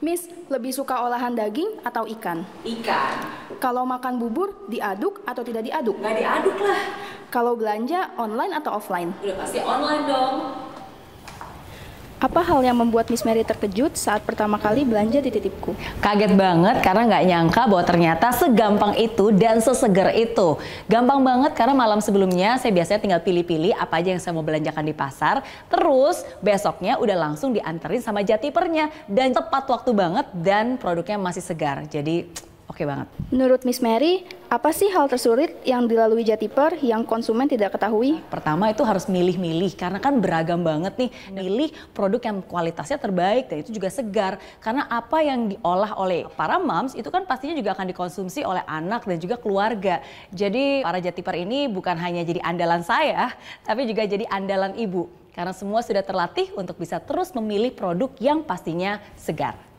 Miss, lebih suka olahan daging atau ikan? Ikan. Kalau makan bubur, diaduk atau tidak diaduk? Nggak diaduk lah. Kalau belanja, online atau offline? Udah pasti online dong. Apa hal yang membuat Miss Mary terkejut saat pertama kali belanja di titipku? Kaget banget karena nggak nyangka bahwa ternyata segampang itu dan seseger itu. Gampang banget karena malam sebelumnya saya biasanya tinggal pilih-pilih apa aja yang saya mau belanjakan di pasar. Terus besoknya udah langsung dianterin sama jatipernya dan tepat waktu banget dan produknya masih segar. Jadi oke banget. Menurut Miss Mary, apa sih hal tersulit yang dilalui Jatiper yang konsumen tidak ketahui? Pertama itu harus milih-milih karena kan beragam banget nih. Iya. Milih produk yang kualitasnya terbaik dan itu juga segar. Karena apa yang diolah oleh para moms itu kan pastinya juga akan dikonsumsi oleh anak dan juga keluarga. Jadi para Jatiper ini bukan hanya jadi andalan saya, tapi juga jadi andalan ibu. Karena semua sudah terlatih untuk bisa terus memilih produk yang pastinya segar.